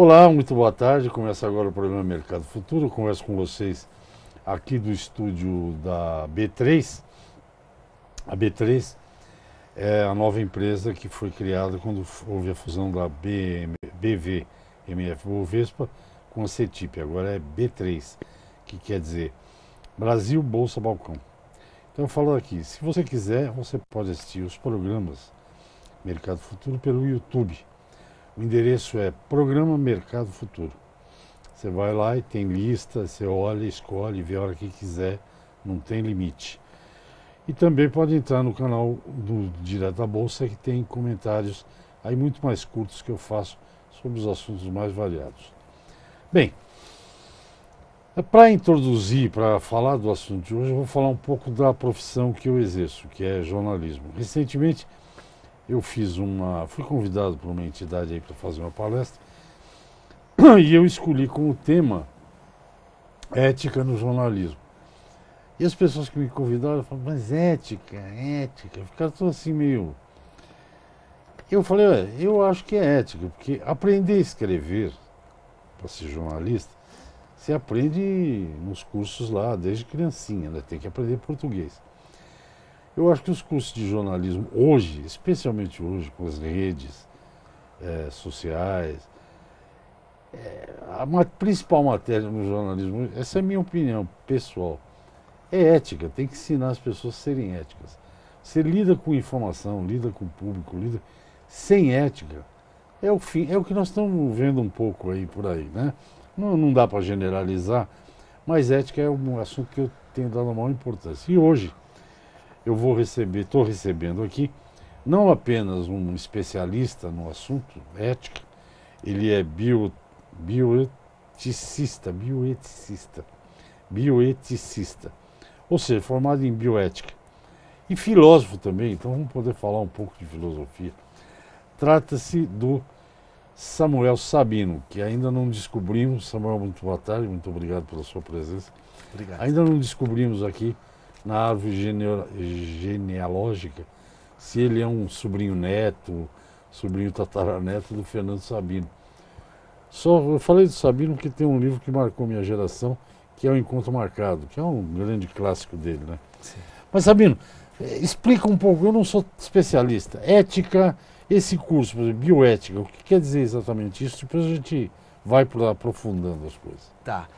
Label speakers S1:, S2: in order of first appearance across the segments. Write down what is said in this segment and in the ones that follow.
S1: Olá, muito boa tarde. Começa agora o programa Mercado Futuro. Eu converso com vocês aqui do estúdio da B3. A B3 é a nova empresa que foi criada quando houve a fusão da BM, BV MF Bovespa com a CETIP. Agora é B3, que quer dizer Brasil Bolsa Balcão. Então eu falo aqui, se você quiser, você pode assistir os programas Mercado Futuro pelo YouTube o endereço é Programa Mercado Futuro. Você vai lá e tem lista, você olha, escolhe, vê a hora que quiser, não tem limite. E também pode entrar no canal do Direto da Bolsa, que tem comentários aí muito mais curtos que eu faço sobre os assuntos mais variados. Bem, é para introduzir, para falar do assunto de hoje, eu vou falar um pouco da profissão que eu exerço, que é jornalismo. Recentemente, eu fiz uma. fui convidado por uma entidade aí para fazer uma palestra e eu escolhi como tema ética no jornalismo. E as pessoas que me convidaram falaram, mas ética, ética, ficaram todos assim meio. Eu falei, eu acho que é ética, porque aprender a escrever para ser jornalista, você aprende nos cursos lá desde criancinha, né? tem que aprender português. Eu acho que os cursos de jornalismo hoje, especialmente hoje, com as redes é, sociais, é, a principal matéria no jornalismo, essa é a minha opinião pessoal, é ética. Tem que ensinar as pessoas a serem éticas. Você lida com informação, lida com o público, lida sem ética. É o fim, é o que nós estamos vendo um pouco aí por aí, né? Não, não dá para generalizar, mas ética é um assunto que eu tenho dado a maior importância. E hoje, eu vou receber, estou recebendo aqui, não apenas um especialista no assunto, ética, ele é bio, bioeticista, bioeticista, bioeticista, ou seja, formado em bioética. E filósofo também, então vamos poder falar um pouco de filosofia. Trata-se do Samuel Sabino, que ainda não descobrimos. Samuel, muito boa tarde, muito obrigado pela sua presença. Obrigado. Ainda não descobrimos aqui na árvore genealógica se ele é um sobrinho neto, sobrinho tataraneto do Fernando Sabino. Só eu falei do Sabino que tem um livro que marcou minha geração, que é o Encontro Marcado, que é um grande clássico dele, né? Sim. Mas Sabino, explica um pouco, eu não sou especialista. Ética, esse curso, por exemplo, bioética, o que
S2: quer dizer exatamente isso? Depois a gente vai aprofundando as coisas. Tá.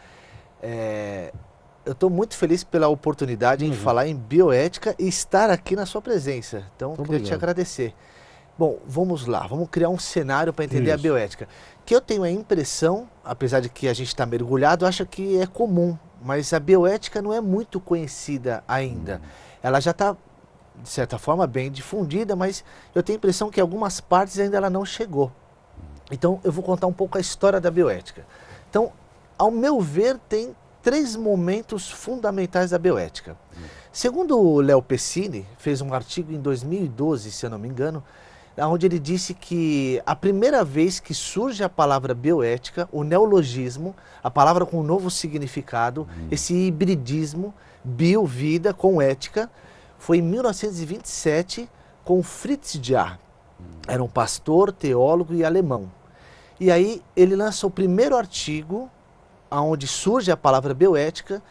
S2: É, eu estou muito feliz pela oportunidade uhum. de falar em bioética e estar aqui na sua presença. Então, Obrigado. queria te agradecer. Bom, vamos lá, vamos criar um cenário para entender Isso. a bioética. Que eu tenho a impressão, apesar de que a gente está mergulhado, acho que é comum, mas a bioética não é muito conhecida ainda. Uhum. Ela já está, de certa forma, bem difundida, mas eu tenho a impressão que algumas partes ainda ela não chegou. Então, eu vou contar um pouco a história da bioética. Então, ao meu ver, tem três momentos fundamentais da bioética. Hum. Segundo o Léo Pessini, fez um artigo em 2012, se eu não me engano, onde ele disse que a primeira vez que surge a palavra bioética, o neologismo, a palavra com um novo significado, hum. esse hibridismo, bio, vida com ética, foi em 1927 com Fritz Jahr. Hum. Era um pastor, teólogo e alemão. E aí ele lança o primeiro artigo aonde surge a palavra bioética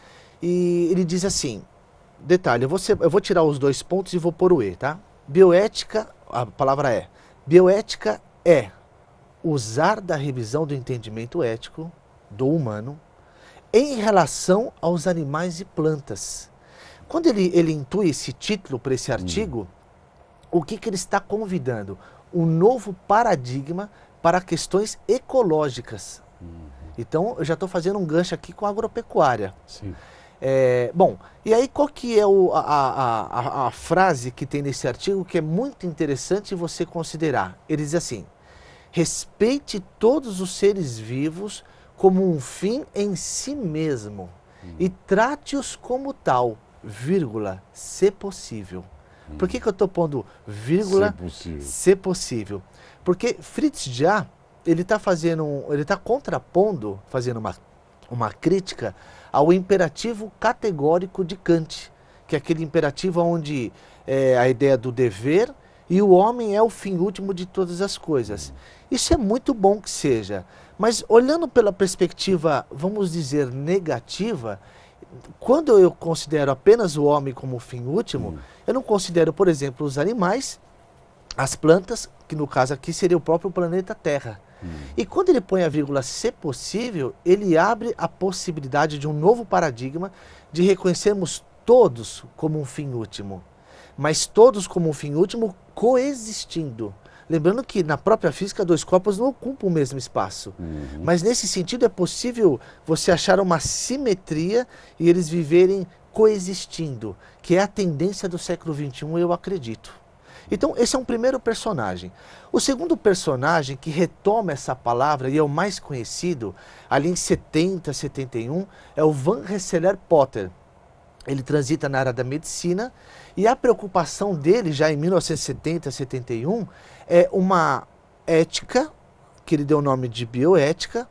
S2: e ele diz assim, detalhe, eu vou, ser, eu vou tirar os dois pontos e vou pôr o E, tá? Bioética, a palavra é, bioética é usar da revisão do entendimento ético do humano em relação aos animais e plantas. Quando ele, ele intui esse título para esse hum. artigo, hum. o que, que ele está convidando? Um novo paradigma para questões ecológicas. Hum. Então, eu já estou fazendo um gancho aqui com a agropecuária. Sim. É, bom, e aí qual que é o, a, a, a, a, frase que tem nesse artigo que é muito interessante você considerar? Ele diz assim, respeite todos os seres vivos como um fim em si mesmo hum. e trate-os como tal, vírgula, se possível. Hum. Por que, que eu estou pondo vírgula, se possível. se possível? Porque Fritz já ele está fazendo, ele está contrapondo, fazendo uma, uma crítica ao imperativo categórico de Kant, que é aquele imperativo onde é, a ideia do dever e o homem é o fim último de todas as coisas. Isso é muito bom que seja, mas olhando pela perspectiva, vamos dizer, negativa, quando eu considero apenas o homem como o fim último, hum. eu não considero, por exemplo, os animais, as plantas, que no caso aqui seria o próprio planeta Terra. E quando ele põe a vírgula se possível, ele abre a possibilidade de um novo paradigma de reconhecermos todos como um fim último, mas todos como um fim último coexistindo. Lembrando que na própria física dois corpos não ocupam o mesmo espaço. Uhum. Mas nesse sentido é possível você achar uma simetria e eles viverem coexistindo, que é a tendência do século XXI, eu acredito. Então, esse é um primeiro personagem. O segundo personagem que retoma essa palavra e é o mais conhecido, ali em 70, 71, é o Van Rensselaer Potter. Ele transita na área da medicina e a preocupação dele, já em 1970, 71, é uma ética, que ele deu o nome de bioética,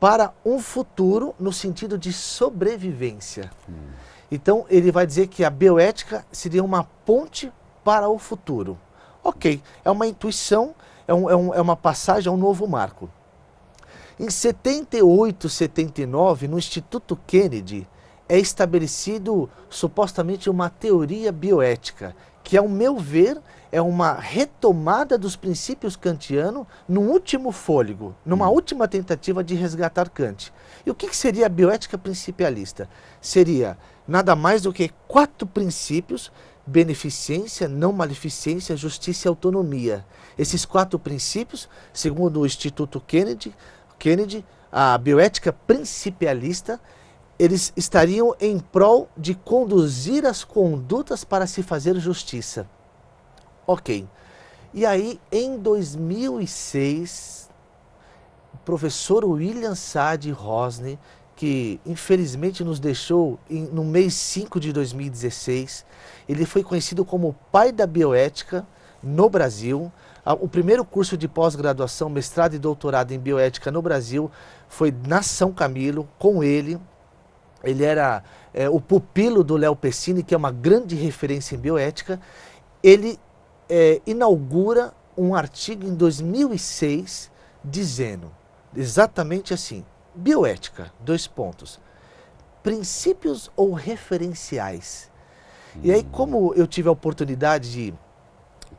S2: para um futuro no sentido de sobrevivência. Hum. Então, ele vai dizer que a bioética seria uma ponte para o futuro. Ok, é uma intuição, é, um, é, um, é uma passagem, é um novo marco. Em 78, 79, no Instituto Kennedy, é estabelecido supostamente uma teoria bioética, que, ao meu ver, é uma retomada dos princípios kantianos num último fôlego, numa hum. última tentativa de resgatar Kant. E o que, que seria a bioética principialista? Seria nada mais do que quatro princípios beneficência, não maleficência, justiça e autonomia. Esses quatro princípios, segundo o Instituto Kennedy, Kennedy a bioética principialista, eles estariam em prol de conduzir as condutas para se fazer justiça. Ok. E aí, em 2006, o professor William Sade Rosne que infelizmente nos deixou em, no mês 5 de 2016. Ele foi conhecido como o pai da bioética no Brasil. O primeiro curso de pós-graduação, mestrado e doutorado em bioética no Brasil foi na São Camilo, com ele. Ele era é, o pupilo do Léo Pessini, que é uma grande referência em bioética. Ele é, inaugura um artigo em 2006 dizendo exatamente assim: Bioética, dois pontos. Princípios ou referenciais? E aí, hum. como eu tive a oportunidade de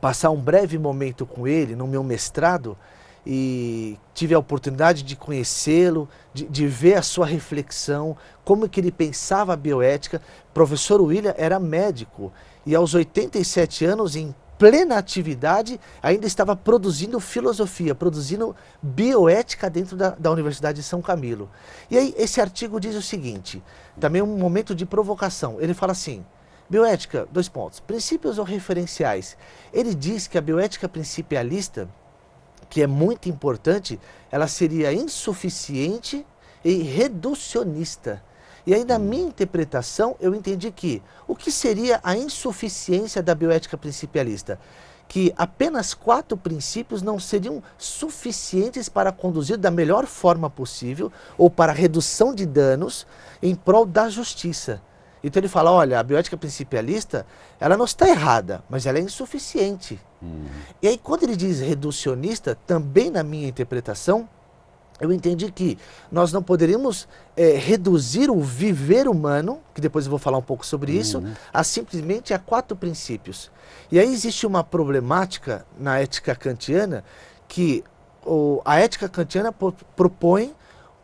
S2: passar um breve momento com ele no meu mestrado, e tive a oportunidade de conhecê-lo, de, de, ver a sua reflexão, como que ele pensava a bioética. professor William era médico e aos 87 anos, em plena atividade, ainda estava produzindo filosofia, produzindo bioética dentro da, da Universidade de São Camilo. E aí, esse artigo diz o seguinte, também um momento de provocação. Ele fala assim, bioética, dois pontos, princípios ou referenciais. Ele diz que a bioética principialista, que é muito importante, ela seria insuficiente e reducionista. E aí, na minha interpretação, eu entendi que o que seria a insuficiência da bioética principialista? Que apenas quatro princípios não seriam suficientes para conduzir da melhor forma possível ou para redução de danos em prol da justiça. Então ele fala, olha, a bioética principialista, ela não está errada, mas ela é insuficiente. Uhum. E aí quando ele diz reducionista, também na minha interpretação, eu entendi que nós não poderíamos é, reduzir o viver humano, que depois eu vou falar um pouco sobre uhum. isso, a simplesmente a quatro princípios. E aí existe uma problemática na ética kantiana que o, a ética kantiana propõe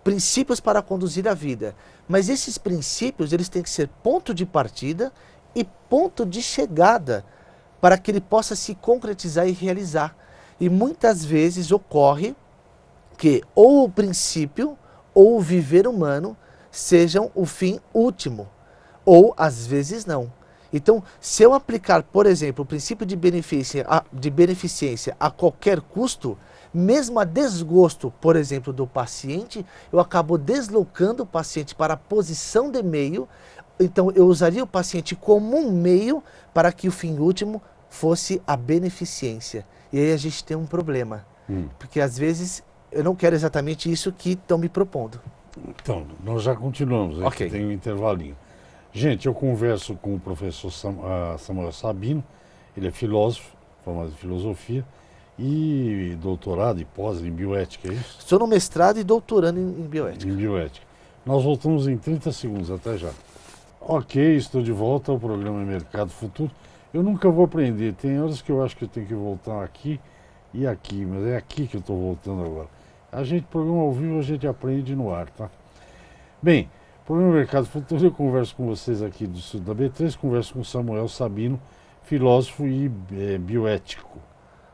S2: princípios para conduzir a vida, mas esses princípios eles têm que ser ponto de partida e ponto de chegada para que ele possa se concretizar e realizar. E muitas vezes ocorre que ou o princípio ou o viver humano sejam o fim último, ou às vezes não. Então, se eu aplicar, por exemplo, o princípio de beneficência, a, de beneficência a qualquer custo, mesmo a desgosto, por exemplo, do paciente, eu acabo deslocando o paciente para a posição de meio, então eu usaria o paciente como um meio para que o fim último fosse a beneficência. E aí a gente tem um problema, hum. porque às vezes eu não quero exatamente isso que estão me propondo. Então,
S1: nós já continuamos, okay. tem um intervalinho. Gente, eu converso com o professor Samuel Sabino, ele é filósofo, formado em filosofia, e doutorado e pós em bioética, é isso? Estou no mestrado e doutorando em bioética. Em bioética. Nós voltamos em 30 segundos, até já. Ok, estou de volta ao programa é Mercado Futuro. Eu nunca vou aprender, tem horas que eu acho que eu tenho que voltar aqui e aqui, mas é aqui que eu estou voltando agora. A gente, programa ao vivo, a gente aprende no ar, tá? Bem, programa Mercado Futuro, eu converso com vocês aqui do sul da B3, converso com Samuel Sabino, filósofo e é, bioético.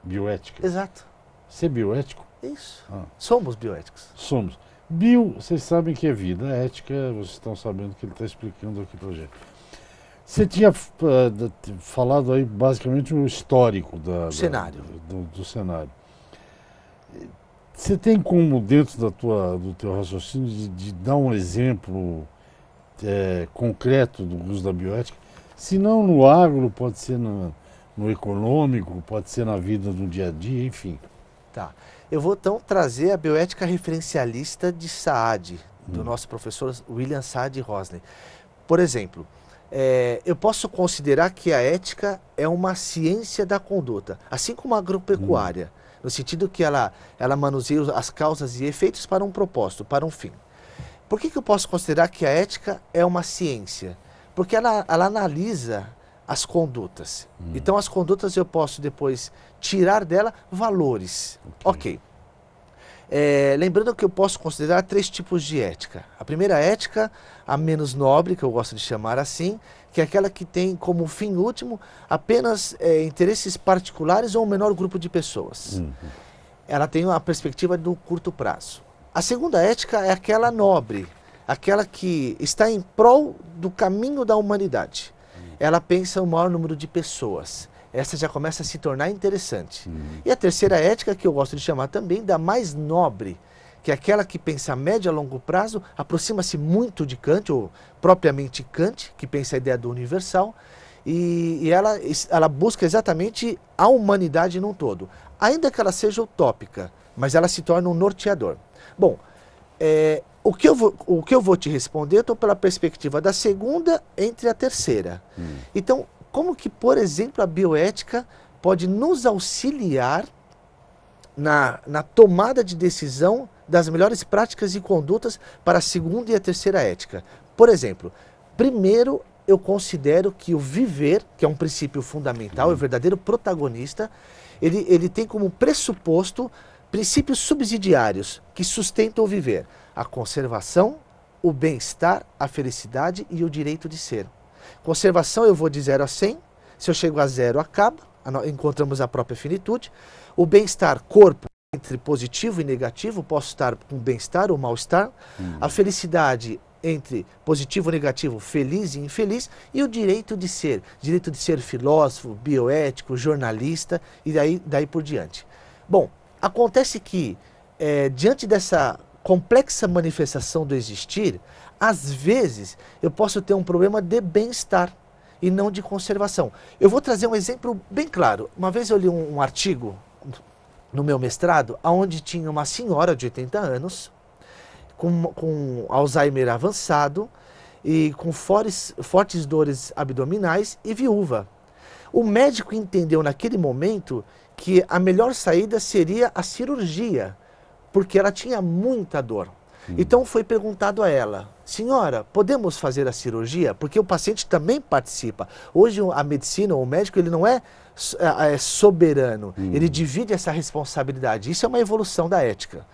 S1: Bioética. Exato. Ser é bioético? Isso. Ah. Somos bioéticos. Somos. Bio, vocês sabem que é vida, a é ética, vocês estão sabendo que ele está explicando aqui para gente. Você tinha uh, falado aí basicamente o histórico da, do, cenário. do, do cenário você tem como, dentro da tua, do teu raciocínio, de, de dar um exemplo é, concreto do uso da bioética, Se não no agro, pode ser no econômico, pode ser na vida do dia a dia, enfim.
S2: Tá. Eu vou então trazer a bioética referencialista de Saad, do hum. nosso professor William Saad Rosner. Por exemplo, é, eu posso considerar que a ética é uma ciência da conduta, assim como a hum. agropecuária. Hum no sentido que ela, ela manuseia as causas e efeitos para um propósito, para um fim. Por que, que eu posso considerar que a ética é uma ciência? Porque ela, ela analisa as condutas. Hum. Então, as condutas eu posso depois tirar dela valores. Ok. okay. É, lembrando que eu posso considerar três tipos de ética. A primeira ética, a menos nobre, que eu gosto de chamar assim, que é aquela que tem como fim último apenas é, interesses particulares ou um menor grupo de pessoas. Uhum. Ela tem uma perspectiva do curto prazo. A segunda ética é aquela nobre, aquela que está em prol do caminho da humanidade. Uhum. Ela pensa o maior número de pessoas essa já começa a se tornar interessante. Uhum. E a terceira ética, que eu gosto de chamar também da mais nobre, que é aquela que pensa a médio a longo prazo, aproxima-se muito de Kant, ou propriamente Kant, que pensa a ideia do universal, e, e, ela, ela busca exatamente a humanidade num todo, ainda que ela seja utópica, mas ela se torna um norteador. Bom, é, o, que eu vou, o que eu vou te responder, eu estou pela perspectiva da segunda entre a terceira. Hum. Então, como que, por exemplo, a bioética pode nos auxiliar na, na tomada de decisão das melhores práticas e condutas para a segunda e a terceira ética? Por exemplo, primeiro eu considero que o viver, que é um princípio fundamental, é o verdadeiro protagonista, ele, ele tem como pressuposto princípios subsidiários que sustentam o viver: a conservação, o bem-estar, a felicidade e o direito de ser. Conservação eu vou de 0 a 100, se eu chego a 0 acaba, encontramos a própria finitude. O bem-estar corpo entre positivo e negativo, posso estar com bem-estar ou mal-estar. Uhum. A felicidade entre positivo e negativo, feliz e infeliz, e o direito de ser, direito de ser filósofo, bioético, jornalista e daí, daí por diante. Bom, acontece que, é, diante dessa complexa manifestação do existir, às vezes, eu posso ter um problema de bem-estar e não de conservação. Eu vou trazer um exemplo bem claro. Uma vez eu li um, um artigo no meu mestrado, onde tinha uma senhora de 80 anos, com, com Alzheimer avançado e com fortes, fortes dores abdominais e viúva. O médico entendeu naquele momento que a melhor saída seria a cirurgia, porque ela tinha muita dor. Hum. Então foi perguntado a ela, senhora, podemos fazer a cirurgia? Porque o paciente também participa. Hoje a medicina, o médico, ele não é, é, é soberano, hum. ele divide essa responsabilidade. Isso é uma evolução da ética.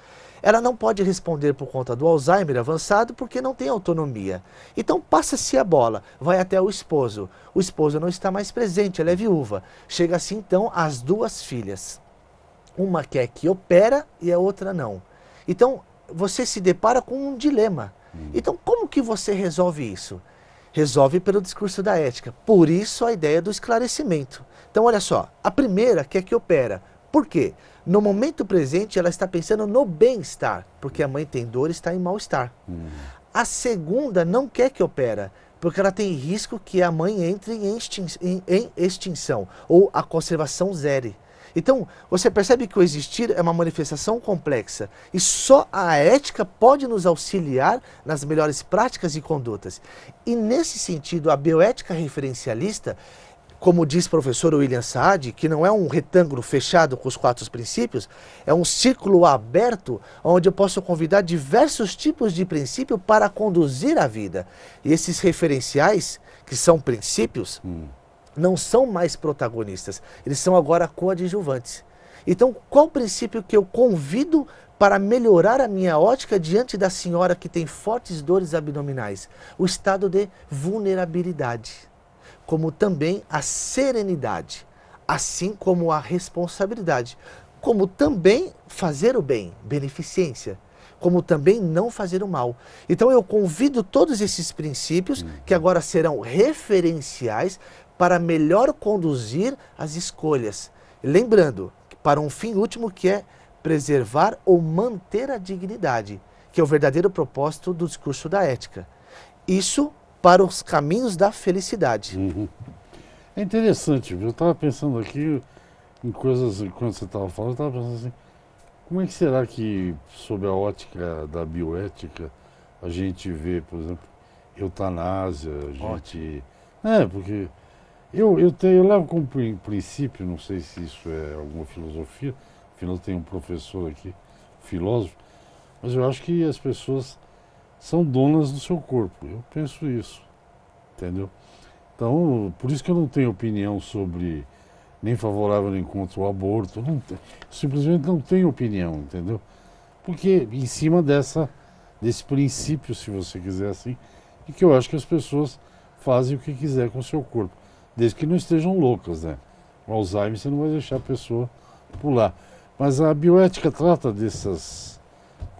S2: Ela não pode responder por conta do Alzheimer avançado porque não tem autonomia. Então passa-se a bola, vai até o esposo. O esposo não está mais presente, ela é viúva. Chega-se então as duas filhas. Uma quer que opera e a outra não. Então, você se depara com um dilema. Hum. Então, como que você resolve isso? Resolve pelo discurso da ética. Por isso a ideia do esclarecimento. Então, olha só, a primeira que é que opera. Por quê? No momento presente, ela está pensando no bem-estar, porque a mãe tem dor e está em mal-estar. Hum. A segunda não quer que opera, porque ela tem risco que a mãe entre em, extin em, em extinção ou a conservação zere. Então, você percebe que o existir é uma manifestação complexa e só a ética pode nos auxiliar nas melhores práticas e condutas. E nesse sentido, a bioética referencialista, como diz o professor William Saad, que não é um retângulo fechado com os quatro princípios, é um círculo aberto onde eu posso convidar diversos tipos de princípio para conduzir a vida. E esses referenciais, que são princípios, hum não são mais protagonistas, eles são agora coadjuvantes. Então, qual o princípio que eu convido para melhorar a minha ótica diante da senhora que tem fortes dores abdominais? O estado de vulnerabilidade, como também a serenidade, assim como a responsabilidade, como também fazer o bem, beneficência como também não fazer o mal. Então eu convido todos esses princípios, que uhum. agora serão referenciais, para melhor conduzir as escolhas. Lembrando, para um fim último que é preservar ou manter a dignidade, que é o verdadeiro propósito do discurso da ética. Isso para os caminhos da felicidade. Uhum. É interessante, eu estava pensando
S1: aqui em coisas, quando você estava falando, eu estava pensando assim, como é que será que, sob a ótica da bioética, a gente vê, por exemplo, eutanásia, a gente... Ótimo. É, porque eu, eu, tenho, eu levo como princípio, não sei se isso é alguma filosofia, afinal tem um professor aqui, filósofo, mas eu acho que as pessoas são donas do seu corpo. Eu penso isso, entendeu? Então, por isso que eu não tenho opinião sobre nem favorável nem contra o aborto, não, simplesmente não tenho opinião, entendeu? Porque em cima dessa desse princípio, se você quiser assim, e que eu acho que as pessoas fazem o que quiser com o seu corpo desde que não estejam loucas, né? O Alzheimer você não vai deixar a pessoa pular. Mas a bioética trata dessas,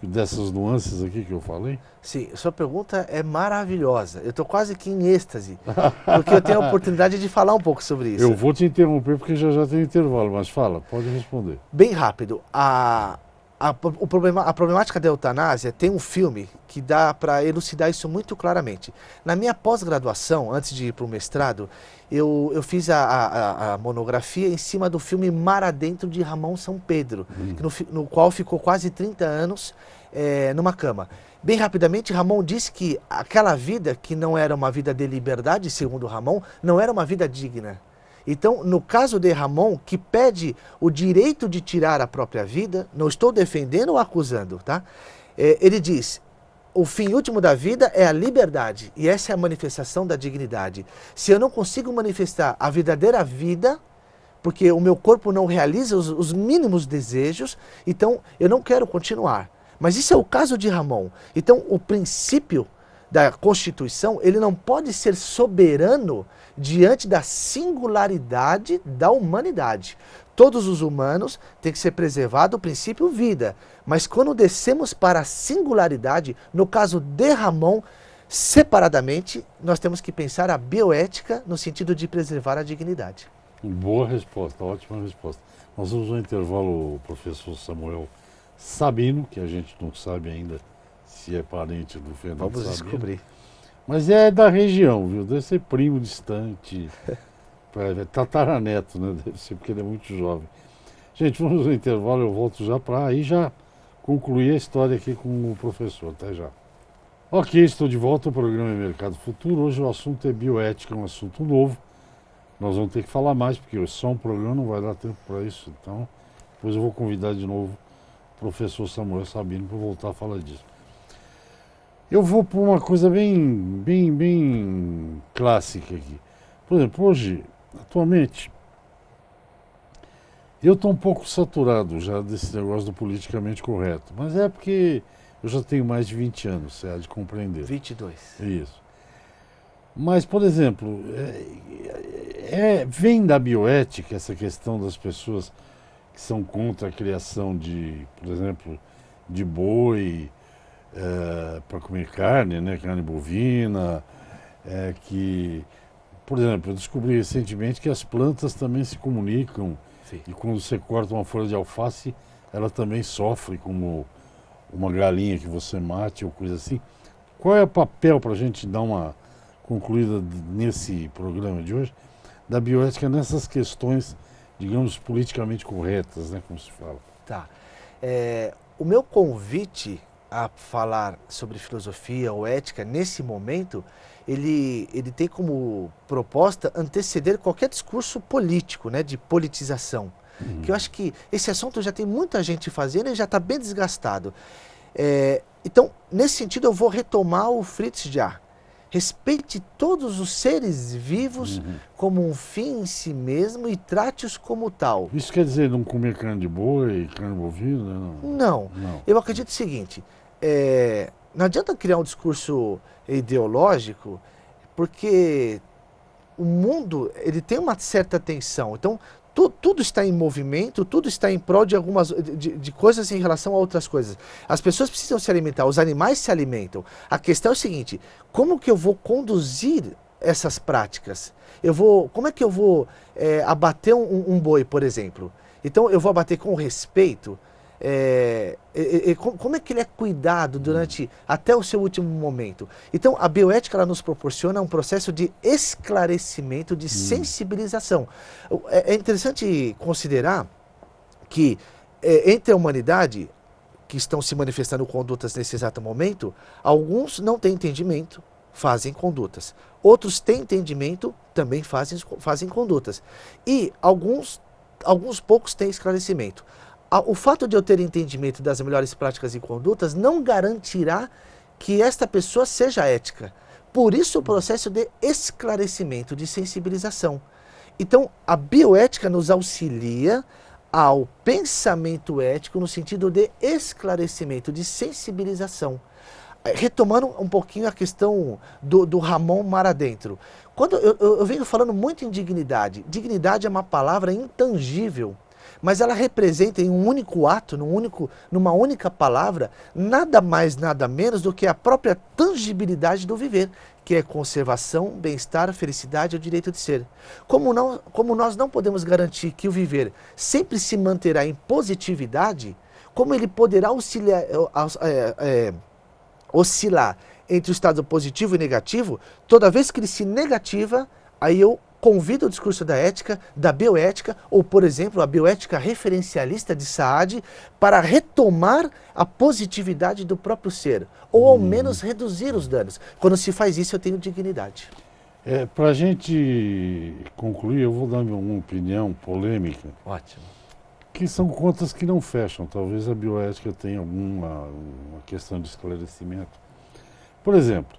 S1: dessas nuances aqui que eu falei?
S2: Sim, sua pergunta é maravilhosa. Eu estou quase que em êxtase, porque eu tenho a oportunidade de falar um pouco sobre isso. Eu
S1: vou te interromper porque já
S2: já tem intervalo, mas fala, pode responder. Bem rápido. A, a, o problema, a problemática da eutanásia tem um filme que dá para elucidar isso muito claramente. Na minha pós-graduação, antes de ir para o mestrado, eu, eu fiz a, a, a, monografia em cima do filme Mar Adentro de Ramon São Pedro, hum. no, no, qual ficou quase 30 anos é, numa cama. Bem rapidamente, Ramon disse que aquela vida, que não era uma vida de liberdade, segundo Ramon, não era uma vida digna. Então, no caso de Ramon, que pede o direito de tirar a própria vida, não estou defendendo ou acusando, tá? É, ele diz: o fim último da vida é a liberdade, e essa é a manifestação da dignidade. Se eu não consigo manifestar a verdadeira vida, porque o meu corpo não realiza os, os mínimos desejos, então eu não quero continuar. Mas isso é o caso de Ramon. Então, o princípio da Constituição, ele não pode ser soberano diante da singularidade da humanidade. Todos os humanos têm que ser preservado o princípio vida, mas quando descemos para a singularidade, no caso de Ramon, separadamente, nós temos que pensar a bioética no sentido de preservar a dignidade.
S1: Boa resposta, ótima resposta. Nós vamos ao intervalo, o professor Samuel Sabino, que a gente não sabe ainda se é parente do Fernando Vamos Sabino. descobrir. Mas é da região, viu? Deve ser primo distante. É, é tataraneto, né? Deve ser porque ele é muito jovem. Gente, vamos no intervalo, eu volto já para aí já concluir a história aqui com o professor. Até já. Ok, estou de volta ao programa Mercado Futuro. Hoje o assunto é bioética, um assunto novo. Nós vamos ter que falar mais, porque só um programa não vai dar tempo para isso. Então, depois eu vou convidar de novo o professor Samuel Sabino para voltar a falar disso. Eu vou por uma coisa bem, bem, bem clássica aqui. Por exemplo, hoje, atualmente, eu estou um pouco saturado já desse negócio do politicamente correto, mas é porque eu já tenho mais de 20 anos, você há de compreender. 22. Isso. Mas, por exemplo, é, é, é, vem da bioética essa questão das pessoas que são contra a criação de, por exemplo, de boi, é, eh, para comer carne, né, carne bovina, é, que, por exemplo, eu descobri recentemente que as plantas também se comunicam Sim. e quando você corta uma folha de alface, ela também sofre como uma galinha que você mate ou coisa assim. Qual é o papel para a gente dar uma concluída nesse programa de hoje da bioética nessas questões, digamos, politicamente corretas, né, como se
S2: fala? Tá. É, o meu convite a falar sobre filosofia ou ética nesse momento, ele, ele tem como proposta anteceder qualquer discurso político, né, de politização. Uhum. Que eu acho que esse assunto já tem muita gente fazendo e já está bem desgastado. É, então, nesse sentido, eu vou retomar o Fritz já. Respeite todos os seres vivos uhum. como um fim em si mesmo e trate-os como tal. Isso quer dizer não comer carne de boi, carne bovina? Não. não. não. Eu acredito o seguinte: é, não adianta criar um discurso ideológico, porque o mundo ele tem uma certa tensão. Então, tu, tudo está em movimento, tudo está em prol de algumas de, de, coisas em relação a outras coisas. As pessoas precisam se alimentar, os animais se alimentam. A questão é o seguinte: como que eu vou conduzir essas práticas? Eu vou, como é que eu vou é, abater um, um boi, por exemplo? Então, eu vou abater com respeito é, é, é, como é que ele é cuidado durante até o seu último momento. Então, a bioética ela nos proporciona um processo de esclarecimento, de hum. sensibilização. É, é, interessante considerar que é, entre a humanidade que estão se manifestando condutas nesse exato momento, alguns não têm entendimento, fazem condutas. Outros têm entendimento, também fazem, fazem condutas. E alguns, alguns poucos têm esclarecimento o fato de eu ter entendimento das melhores práticas e condutas não garantirá que esta pessoa seja ética. Por isso o processo de esclarecimento, de sensibilização. Então, a bioética nos auxilia ao pensamento ético no sentido de esclarecimento, de sensibilização. Eh, retomando um pouquinho a questão do, do Ramon Mar adentro. Quando eu, eu, eu venho falando muito em dignidade. Dignidade é uma palavra intangível mas ela representa em um único ato, num único, numa única palavra, nada mais, nada menos do que a própria tangibilidade do viver, que é conservação, bem-estar, felicidade e o direito de ser. Como, não, como nós não podemos garantir que o viver sempre se manterá em positividade, como ele poderá auxiliar, é, é, oscilar entre o estado positivo e negativo, toda vez que ele se negativa, aí eu convida o discurso da ética, da bioética, ou, por exemplo, a bioética referencialista de Saad, para retomar a positividade do próprio ser, ou ao hum. menos reduzir os danos. Quando se faz isso, eu tenho dignidade.
S1: É, para a gente concluir, eu vou dar uma opinião polêmica. Ótimo. Que são contas que não fecham. Talvez a bioética tenha alguma questão de esclarecimento. Por exemplo,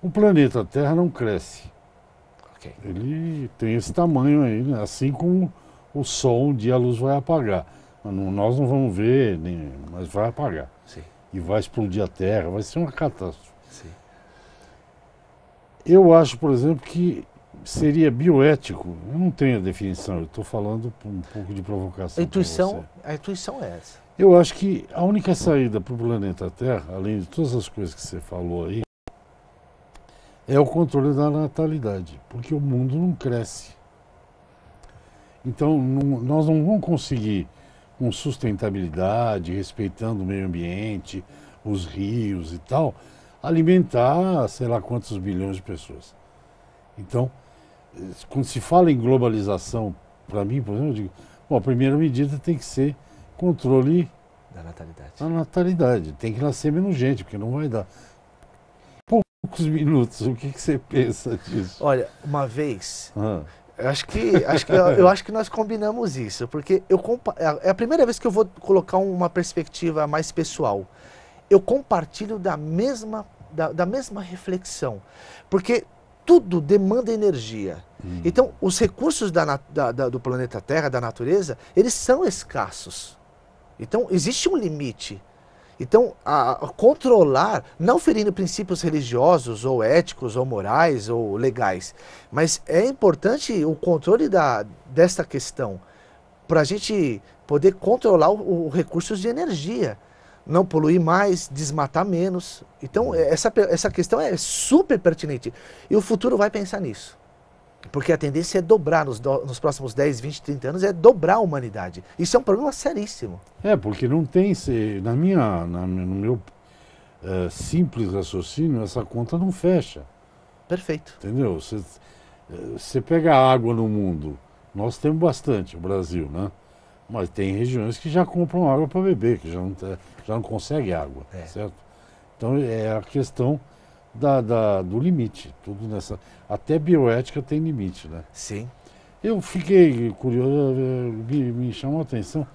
S1: o planeta Terra não cresce. Okay. Ele tem esse tamanho aí, né? assim como o sol um dia a luz vai apagar. Nós não vamos ver, nem... mas vai apagar. Sim. E vai explodir a Terra, vai ser uma catástrofe. Sim. Eu acho, por exemplo, que seria bioético. Eu não tenho a definição, eu estou falando um pouco de provocação. A intuição,
S2: a intuição é essa.
S1: Eu acho que a única saída para o planeta Terra, além de todas as coisas que você falou aí, é o controle da natalidade, porque o mundo não cresce. Então, não, nós não vamos conseguir, com sustentabilidade, respeitando o meio ambiente, os rios e tal, alimentar sei lá quantos bilhões de pessoas. Então, quando se fala em globalização, para mim, por exemplo, eu digo, bom, a primeira medida tem que ser controle da natalidade. Da natalidade. Tem que nascer menos gente, porque não vai dar poucos minutos. O que, que, você pensa disso?
S2: Olha, uma vez. Ah. Acho que, acho que eu, acho que nós combinamos isso, porque eu é, é a primeira vez que eu vou colocar uma perspectiva mais pessoal. Eu compartilho da mesma, da, da mesma reflexão, porque tudo demanda energia. Hum. Então, os recursos da, da, da, do planeta Terra, da natureza, eles são escassos. Então, existe um limite. Então, a, a controlar, não ferindo princípios religiosos ou éticos ou morais ou legais, mas é importante o controle da, desta questão para a gente poder controlar os recursos de energia, não poluir mais, desmatar menos. Então, hum. essa, essa questão é super pertinente e o futuro vai pensar nisso. Porque a tendência é dobrar nos, do, nos próximos 10, 20, 30 anos, é dobrar a humanidade. Isso é um problema seríssimo.
S1: É, porque não tem, se, na minha, na, no meu eh, simples raciocínio, essa conta não fecha. Perfeito. Entendeu? Você eh, pega água no mundo, nós temos bastante, o Brasil, né? Mas tem regiões que já compram água para beber, que já não, já não consegue água, é. certo? Então é a questão da, da, do limite. Tudo nessa. Até bioética tem limite, né? Sim. Eu fiquei curioso, me, me chamou a atenção.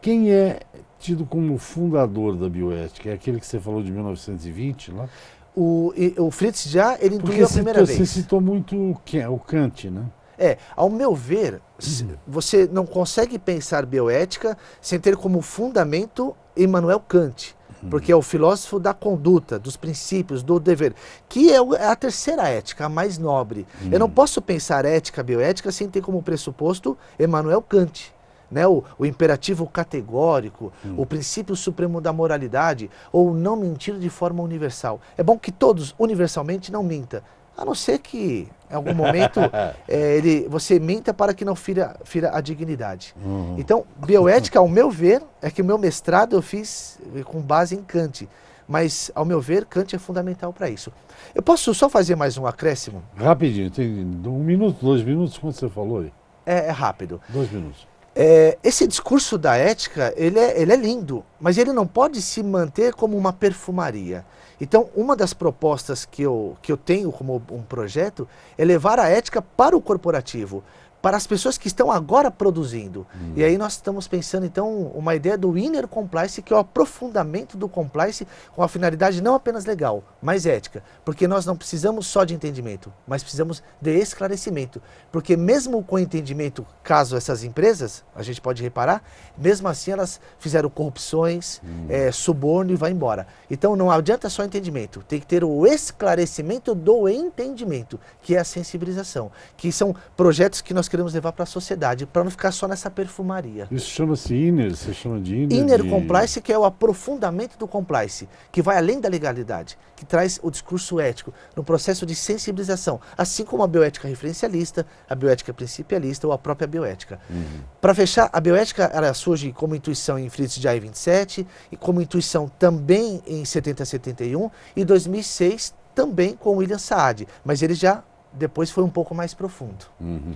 S1: Quem é tido como fundador da bioética? É aquele que você falou de 1920 lá? O, o Fritz já ele intuiu a primeira citou, vez. Você citou muito o Kant, né?
S2: É, ao meu ver, uhum. você não consegue pensar bioética sem ter como fundamento Emmanuel Kant porque é o filósofo da conduta, dos princípios, do dever, que é, é a terceira ética, a mais nobre. Hum. Eu não hum. posso pensar ética, bioética, sem ter como pressuposto Emmanuel Kant. Né, o, o imperativo categórico, hum. o princípio supremo da moralidade, ou não mentir de forma universal. É bom que todos, universalmente, não minta, a não ser que em algum momento é, ele, você minta para que não fira, fira a dignidade. Uhum. Então, bioética, ao meu ver, é que o meu mestrado eu fiz eh, com base em Kant. Mas, ao meu ver, Kant é fundamental para isso. Eu posso só fazer mais um acréscimo? Rapidinho, tem um minuto, dois minutos, quanto você falou aí? É, é rápido. Dois minutos. É, esse discurso da ética, ele é, ele é lindo, mas ele não pode se manter como uma perfumaria. Então, uma das propostas que eu, que eu tenho como um projeto é levar a ética para o corporativo para as pessoas que estão agora produzindo. Hum. E aí nós estamos pensando, então, uma ideia do inner compliance, que é o aprofundamento do compliance com a finalidade não apenas legal, mas ética. Porque nós não precisamos só de entendimento, mas precisamos de esclarecimento. Porque mesmo com entendimento, caso essas empresas, a gente pode reparar, mesmo assim elas fizeram corrupções, hum. é, suborno e vai embora. Então não adianta só entendimento, tem que ter o esclarecimento do entendimento, que é a sensibilização, que são projetos que nós queremos levar para a sociedade, para não ficar só nessa perfumaria.
S1: Isso chama-se Inner você chama
S2: de Inner Inner de... Compliance, que é o aprofundamento do compliance, que vai além da legalidade, que traz o discurso ético, no processo de sensibilização, assim como a bioética referencialista, a bioética principialista ou a própria bioética. Uhum. Para fechar, a bioética ela surge como intuição em Fritz de 27 e como intuição também em 70-71 e 2006 também com William Saad, mas ele já depois foi um pouco mais profundo. Uhum.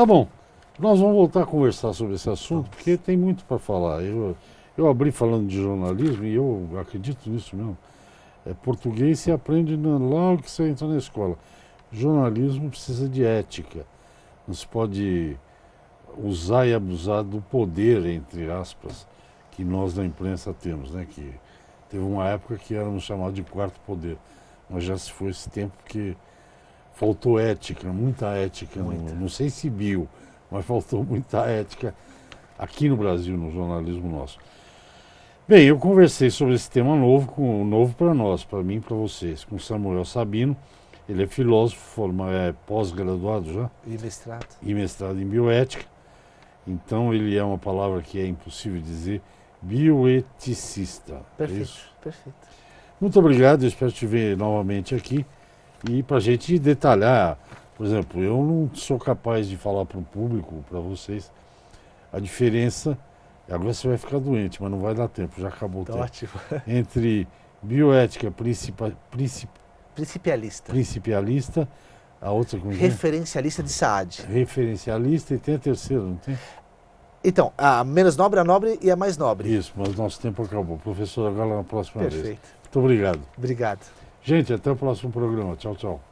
S2: Tá bom. Nós vamos voltar
S1: a conversar sobre esse assunto, tá. porque tem muito para falar. Eu, eu abri falando de jornalismo e eu acredito nisso mesmo. É, português se aprende lá que você entra na escola. Jornalismo precisa de ética. Não se pode usar e abusar do poder, entre aspas, que nós da imprensa temos, né? Que teve uma época que éramos chamados de quarto poder, mas já se foi esse tempo que faltou ética, muita ética. Muita. Não, não sei se viu, mas faltou muita ética aqui no Brasil, no jornalismo nosso. Bem, eu conversei sobre esse tema novo, com, novo para nós, para mim e para vocês, com Samuel Sabino. Ele é filósofo, forma, é pós-graduado já. E mestrado. E mestrado em bioética. Então ele é uma palavra que é impossível dizer, bioeticista. É perfeito, é perfeito. Muito obrigado, eu espero te ver novamente aqui e para a gente detalhar. Por exemplo, eu não sou capaz de falar para o público, para vocês, a diferença. Agora você vai ficar doente, mas não vai dar tempo, já acabou o tá tempo. Ótimo. Entre bioética principi, princip, principialista. principialista, a outra como é é? Referencialista é? de Saad. Referencialista e tem a terceira, não tem? Então, a menos nobre, é a nobre e a mais nobre. Isso, mas nosso tempo acabou. Professor,
S2: agora na próxima Perfeito. vez. Perfeito. Muito obrigado. Obrigado. Gente, até o próximo programa. Tchau, tchau.